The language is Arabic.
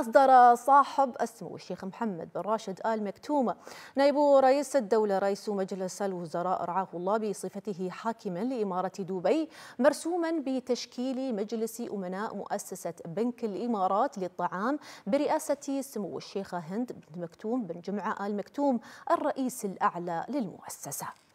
أصدر صاحب السمو الشيخ محمد بن راشد آل مكتوم نائب رئيس الدولة رئيس مجلس الوزراء رعاه الله بصفته حاكما لإمارة دبي مرسوما بتشكيل مجلس أمناء مؤسسة بنك الإمارات للطعام برئاسة سمو الشيخة هند بن مكتوم بن جمعة آل مكتوم الرئيس الأعلى للمؤسسة